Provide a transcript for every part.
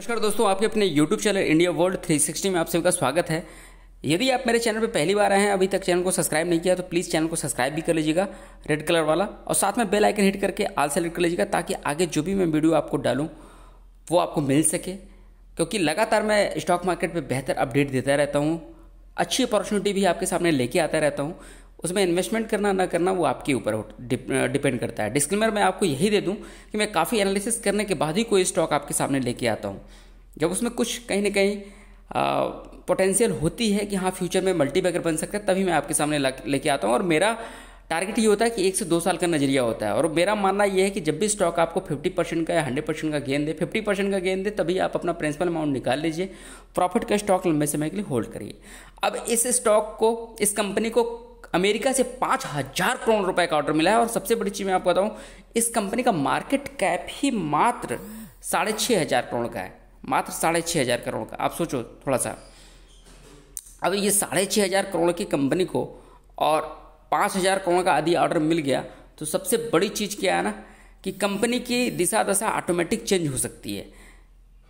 नमस्कार दोस्तों आपके अपने YouTube चैनल इंडिया वर्ल्ड 360 में आप सभी का स्वागत है यदि आप मेरे चैनल पर पहली बार आए हैं अभी तक चैनल को सब्सक्राइब नहीं किया तो प्लीज़ चैनल को सब्सक्राइब भी कर लीजिएगा रेड कलर वाला और साथ में बेल आइकन हिट करके आल सेलेक्ट कर लीजिएगा ताकि आगे जो भी मैं वीडियो आपको डालूँ वो आपको मिल सके क्योंकि लगातार मैं स्टॉक मार्केट पर बेहतर अपडेट देता रहता हूँ अच्छी अपॉर्चुनिटी भी आपके सामने लेके आता रहता हूँ उसमें इन्वेस्टमेंट करना ना करना वो आपके ऊपर डिपेंड करता है डिस्क्लेमर मैं आपको यही दे दूँ कि मैं काफ़ी एनालिसिस करने के बाद ही कोई स्टॉक आपके सामने लेके आता हूँ जब उसमें कुछ कहीं ना कहीं पोटेंशियल होती है कि हाँ फ्यूचर में मल्टी बैगर बन सकता है तभी मैं आपके सामने लेके आता हूँ और मेरा टारगेट ये होता है कि एक से दो साल का नजरिया होता है और मेरा मानना यह है कि जब भी स्टॉक आपको 50 परसेंट का या 100 परसेंट का गेंद दे 50 परसेंट का गेंद दे तभी आप अपना प्रिंसिपल अमाउंट निकाल लीजिए प्रॉफिट का स्टॉक लंबे समय के लिए होल्ड करिए अब इस स्टॉक को इस कंपनी को अमेरिका से पाँच हज़ार करोड़ रुपए का ऑर्डर मिला है और सबसे बड़ी चीज़ मैं आपको बताऊँ इस कंपनी का मार्केट कैप ही मात्र साढ़े छः हज़ार करोड़ का है मात्र साढ़े छः हज़ार करोड़ का आप सोचो थोड़ा सा अब ये साढ़े छः हज़ार करोड़ की कंपनी को और पाँच हज़ार करोड़ का आदि ऑर्डर मिल गया तो सबसे बड़ी चीज़ क्या है ना कि कंपनी की दिशा दशा ऑटोमेटिक चेंज हो सकती है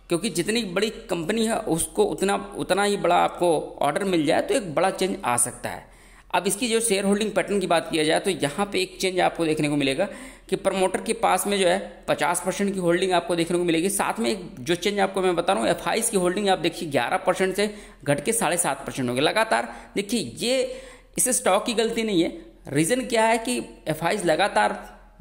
क्योंकि जितनी बड़ी कंपनी है उसको उतना उतना ही बड़ा आपको ऑर्डर मिल जाए तो एक बड़ा चेंज आ सकता है अब इसकी जो शेयर होल्डिंग पैटर्न की बात किया जाए तो यहाँ पे एक चेंज आपको देखने को मिलेगा कि प्रमोटर के पास में जो है 50 परसेंट की होल्डिंग आपको देखने को मिलेगी साथ में एक जो चेंज आपको मैं बता रहा हूँ एफ की होल्डिंग आप देखिए ग्यारह परसेंट से घट के साढ़े सात परसेंट हो गए लगातार देखिए ये इस स्टॉक की गलती नहीं है रीज़न क्या है कि एफ लगातार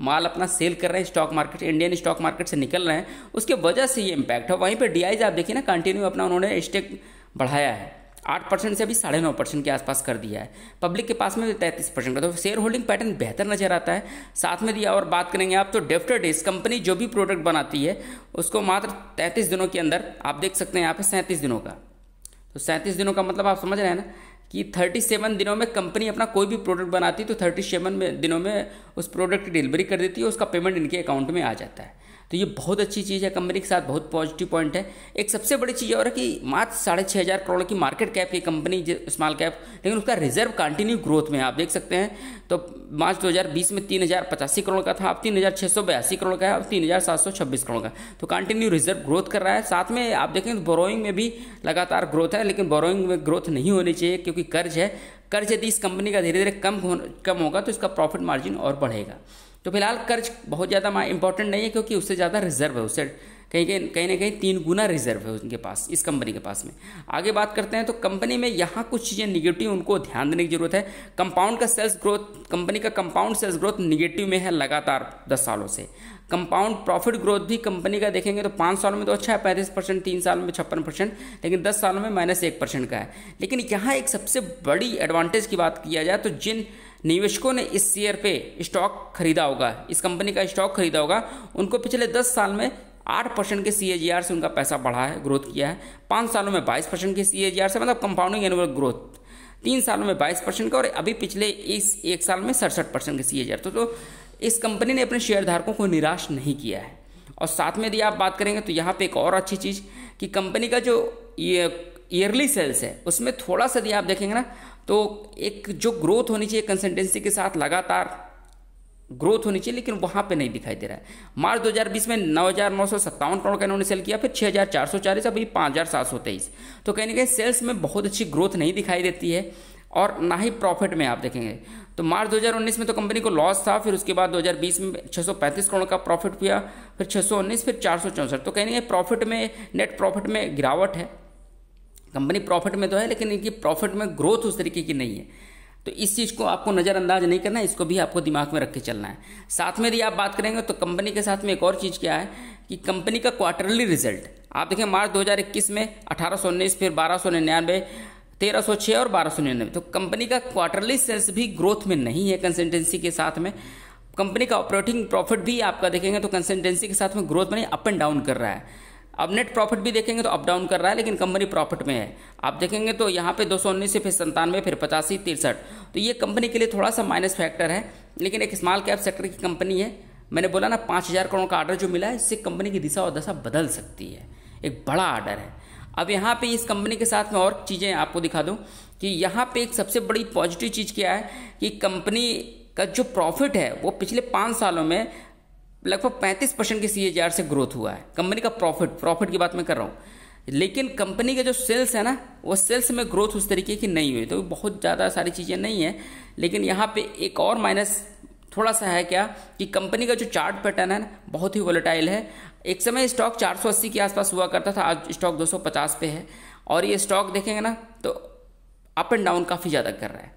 माल अपना सेल कर रहे हैं stock market Indian stock market से निकल रहे हैं उसके वजह से ये इम्पैक्ट है वहीं पर डी आप देखिए ना कंटिन्यू अपना उन्होंने स्टेक बढ़ाया है आठ परसेंट से अभी साढ़े नौ परसेंट के आसपास कर दिया है पब्लिक के पास में तैंतीस परसेंट का तो शेयर होल्डिंग पैटर्न बेहतर नजर आता है साथ में दिया और बात करेंगे आप तो डेफ्टर डेज कंपनी जो भी प्रोडक्ट बनाती है उसको मात्र तैंतीस दिनों के अंदर आप देख सकते हैं यहाँ पे सैंतीस दिनों का तो सैंतीस दिनों का मतलब आप समझ रहे हैं ना कि सेवन दिनों में कंपनी अपना कोई भी प्रोडक्ट बनाती है तो थर्टी में दिनों में उस प्रोडक्ट की डिलीवरी कर देती है उसका पेमेंट इनके अकाउंट में आ जाता है तो ये बहुत अच्छी चीज़ है कंपनी के साथ बहुत पॉजिटिव पॉइंट है एक सबसे बड़ी चीज़ और है कि मात्र साढ़े छः हज़ार करोड़ की मार्केट कैप की कंपनी स्मॉल कैप लेकिन उसका रिजर्व कंटिन्यू ग्रोथ में आप देख सकते हैं तो मार्च 2020 में तीन हज़ार पचासी करोड़ का था अब तीन हज़ार छः सौ बयासी करोड़ का है अब तीन हज़ार सात सौ छब्बीस करोड़ का तो कंटिन्यू रिजर्व ग्रोथ कर रहा है साथ में आप देखें तो बोरोइंग में भी लगातार ग्रोथ है लेकिन बोरोइंग में ग्रोथ नहीं होनी चाहिए क्योंकि कर्ज है कर्ज यदि इस कंपनी का धीरे धीरे कम हो कम होगा तो इसका प्रॉफिट मार्जिन और बढ़ेगा तो फिलहाल कर्ज बहुत ज़्यादा इंपॉर्टेंट नहीं है क्योंकि उससे ज़्यादा रिजर्व है उससे कहीं कहीं कहीं ना कहीं तीन गुना रिजर्व है उनके पास इस कंपनी के पास में आगे बात करते हैं तो कंपनी में यहाँ कुछ चीज़ें निगेटिव उनको ध्यान देने की जरूरत है कंपाउंड का सेल्स ग्रोथ कंपनी का कंपाउंड सेल्स ग्रोथ निगेटिव में है लगातार दस सालों से कंपाउंड प्रॉफिट ग्रोथ भी कंपनी का देखेंगे तो पाँच सालों में तो अच्छा है पैंतीस परसेंट तीन साल में छप्पन परसेंट लेकिन दस सालों में माइनस एक परसेंट का है लेकिन यहाँ एक सबसे बड़ी एडवांटेज की बात किया जाए तो जिन निवेशकों ने इस शेयर पे स्टॉक खरीदा होगा इस कंपनी का स्टॉक खरीदा होगा उनको पिछले दस साल में आठ परसेंट के सी से उनका पैसा बढ़ा है ग्रोथ किया है पाँच सालों में बाईस परसेंट के सी से मतलब कंपाउंडिंग एनुअल ग्रोथ तीन सालों में बाईस परसेंट का और अभी पिछले इस एक साल में सड़सठ परसेंट के सी तो, तो इस कंपनी ने अपने शेयर धारकों को निराश नहीं किया है और साथ में यदि आप बात करेंगे तो यहाँ पे एक और अच्छी चीज़ कि कंपनी का जो ये ईयरली सेल्स है उसमें थोड़ा सा यदि आप देखेंगे ना तो एक जो ग्रोथ होनी चाहिए कंसल्टेंसी के साथ लगातार ग्रोथ होनी चाहिए लेकिन वहाँ पे नहीं दिखाई दे रहा है मार्च 2020 में नौ हज़ार नौ सौ सत्तावन करोड़ का इन्होंने सेल किया फिर छः हज़ार चार सौ चालीस अभी पाँच हज़ार सात सौ तेईस तो कहीं ना कहीं सेल्स में बहुत अच्छी ग्रोथ नहीं दिखाई देती है और ना ही प्रॉफिट में आप देखेंगे तो मार्च 2019 में तो कंपनी को लॉस था फिर उसके बाद 2020 में 635 करोड़ का प्रॉफिट हुआ फिर 619 फिर चार तो कहीं ना कहीं प्रॉफिट में नेट प्रॉफिट में गिरावट है कंपनी प्रॉफिट में तो है लेकिन इनकी प्रॉफिट में ग्रोथ उस तरीके की नहीं है तो इस चीज़ को आपको नज़रअंदाज नहीं करना है इसको भी आपको दिमाग में रख के चलना है साथ में यदि आप बात करेंगे तो कंपनी के साथ में एक और चीज़ क्या है कि कंपनी का क्वार्टरली रिजल्ट आप देखें मार्च 2021 में अठारह फिर बारह सौ निन्यानवे तेरह सौ छः और बारह सौ निन्यानवे तो कंपनी का क्वार्टरली सेल्स भी ग्रोथ में नहीं है कंसल्टेंसी के साथ में कंपनी का ऑपरेटिंग प्रॉफिट भी आपका देखेंगे तो कंसल्टेंसी के साथ में ग्रोथ में अप एंड डाउन कर रहा है अब नेट प्रॉफिट भी देखेंगे तो अप डाउन कर रहा है लेकिन कंपनी प्रॉफिट में है आप देखेंगे तो यहाँ पे दो सौ उन्नीस से फिर संतानवे फिर पचासी तिरसठ तो ये कंपनी के लिए थोड़ा सा माइनस फैक्टर है लेकिन एक स्मॉल कैप सेक्टर की कंपनी है मैंने बोला ना पाँच हज़ार करोड़ का आर्डर जो मिला है इससे कंपनी की दिशा और दशा बदल सकती है एक बड़ा आर्डर है अब यहाँ पर इस कंपनी के साथ मैं और चीज़ें आपको दिखा दूँ कि यहाँ पे एक सबसे बड़ी पॉजिटिव चीज़ क्या है कि कंपनी का जो प्रॉफिट है वो पिछले पाँच सालों में लगभग 35 परसेंट की सी से ग्रोथ हुआ है कंपनी का प्रॉफिट प्रॉफिट की बात मैं कर रहा हूँ लेकिन कंपनी के जो सेल्स है ना वो सेल्स में ग्रोथ उस तरीके की नहीं हुई तो बहुत ज़्यादा सारी चीज़ें नहीं है लेकिन यहाँ पे एक और माइनस थोड़ा सा है क्या कि कंपनी का जो चार्ट पैटर्न है ना बहुत ही वोलेटाइल है एक समय स्टॉक 480 के आसपास हुआ करता था आज स्टॉक 250 पे है और ये स्टॉक देखेंगे ना तो अप एंड डाउन काफ़ी ज़्यादा कर रहा है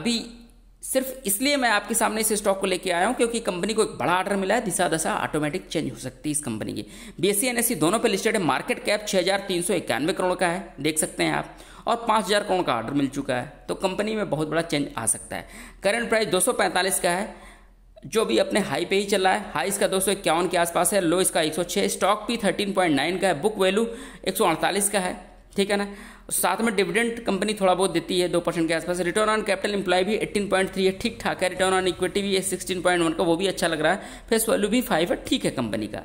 अभी सिर्फ इसलिए मैं आपके सामने इस स्टॉक को लेके आया हूं क्योंकि कंपनी को एक बड़ा ऑर्डर मिला है दिशा दशा ऑटोमेटिक चेंज हो सकती है इस कंपनी की बीएससी एनएससी e e दोनों पर लिस्टेड है मार्केट कैप छः करोड़ का है देख सकते हैं आप और 5000 करोड़ का ऑर्डर मिल चुका है तो कंपनी में बहुत बड़ा चेंज आ सकता है करंट प्राइस दो का है जो भी अपने हाई पे ही चल रहा है हाई इसका दो के आसपास है लो इसका 106 स्टॉक भी 13.9 का है बुक वैल्यू 148 का है ठीक है ना साथ में डिविडेंड कंपनी थोड़ा बहुत देती है दो परसेंट के आसपास रिटर्न ऑन कैपिटल इंप्लाय भी एट्टीन पॉइंट थ्री है ठीक ठाक है रिटर्न ऑन इक्विटी भी है सिक्सटीन पॉइंट वन का वो भी अच्छा लग रहा है फेस वैल्यू भी फाइव है ठीक है कंपनी का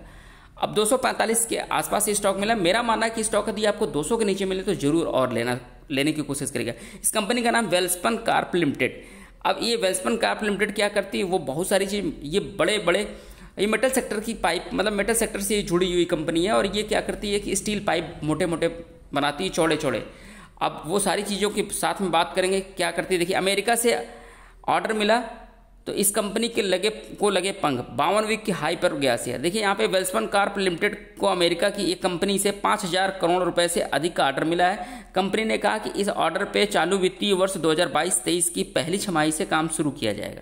अब 245 के आसपास स्टॉक मिला मेरा मानना है कि स्टॉक यदि आपको 200 के नीचे मिले तो जरूर और लेना लेने की कोशिश करेगा इस कंपनी का नाम वेल्सपन कार्प लिमिटेड अब ये वेल्सपन कार्प लिमिटेड क्या करती है वो बहुत सारी चीज़ ये बड़े बड़े ये मेटल सेक्टर की पाइप मतलब मेटल सेक्टर से जुड़ी हुई कंपनी है और ये क्या करती है कि स्टील पाइप मोटे मोटे बनाती है चौड़े चौड़े अब वो सारी चीज़ों के साथ में बात करेंगे क्या करती है देखिए अमेरिका से ऑर्डर मिला तो इस कंपनी के लगे को लगे पंख बावन वीक की हाई पर गया शेयर देखिए यहाँ पे वेल्सपन कार्प लिमिटेड को अमेरिका की एक कंपनी से हजार करोड़ रुपए से अधिक का ऑर्डर मिला है कंपनी ने कहा कि इस ऑर्डर पे चालू वित्तीय वर्ष 2022-23 की पहली छमाही से काम शुरू किया जाएगा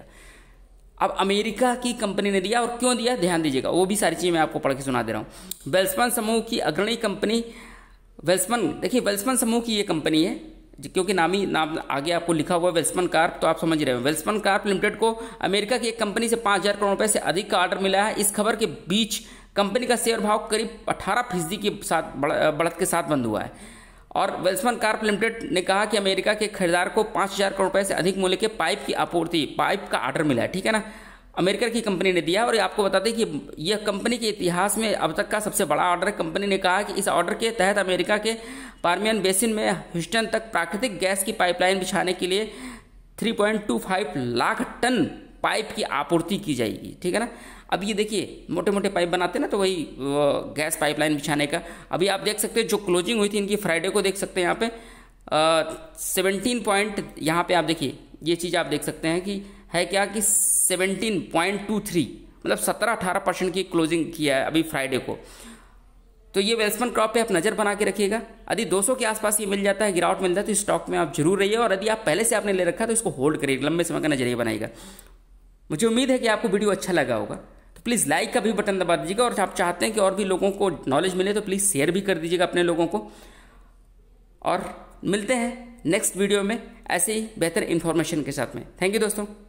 अब अमेरिका की कंपनी ने दिया और क्यों दिया ध्यान दीजिएगा वो भी सारी चीज़ मैं आपको पढ़ के सुना दे रहा हूँ वेल्सपन समूह की अग्रणी कंपनी वेल्समन देखिए वेल्समन समूह की ये कंपनी है क्योंकि नामी नाम आगे आपको लिखा हुआ है वेल्समन कार्प तो आप समझ रहे हो वेल्समन कार्प लिमिटेड को अमेरिका की एक कंपनी से पाँच हज़ार करोड़ रुपए से अधिक का ऑर्डर मिला है इस खबर के बीच कंपनी का शेयर भाव करीब अठारह फीसदी के साथ बढ़त के साथ बंद हुआ है और वेल्समन कार्प लिमिटेड ने कहा कि अमेरिका के खरीदार को पाँच हज़ार करोड़ रुपए से अधिक मूल्य के पाइप की आपूर्ति पाइप का ऑर्डर मिला है ठीक है ना अमेरिका की कंपनी ने दिया और आपको बता दें कि यह कंपनी के इतिहास में अब तक का सबसे बड़ा ऑर्डर कंपनी ने कहा कि इस ऑर्डर के तहत अमेरिका के पार्मियन बेसिन में ह्यूस्टन तक प्राकृतिक गैस की पाइपलाइन बिछाने के लिए 3.25 लाख टन पाइप की आपूर्ति की जाएगी ठीक है ना अब ये देखिए मोटे मोटे पाइप बनाते हैं ना तो वही गैस पाइपलाइन बिछाने का अभी आप देख सकते हैं जो क्लोजिंग हुई थी इनकी फ्राइडे को देख सकते हैं यहाँ पे सेवनटीन पॉइंट यहाँ पे आप देखिए ये चीज़ आप देख सकते हैं कि है क्या कि 17.23 मतलब सत्रह अठारह परसेंट की क्लोजिंग किया है अभी फ्राइडे को तो ये वेल्समन क्रॉप पे आप नज़र बना के रखिएगा यदि 200 के आसपास ये मिल जाता है गिरावट मिलता है तो स्टॉक में आप जरूर रहिए और यदि आप पहले से आपने ले रखा तो इसको होल्ड करिए लंबे समय का नजरिया बनाएगा मुझे उम्मीद है कि आपको वीडियो अच्छा लगा होगा तो प्लीज़ लाइक का भी बटन दबा दीजिएगा और आप चाहते हैं कि और भी लोगों को नॉलेज मिले तो प्लीज़ शेयर भी कर दीजिएगा अपने लोगों को और मिलते हैं नेक्स्ट वीडियो में ऐसे ही बेहतर इन्फॉर्मेशन के साथ में थैंक यू दोस्तों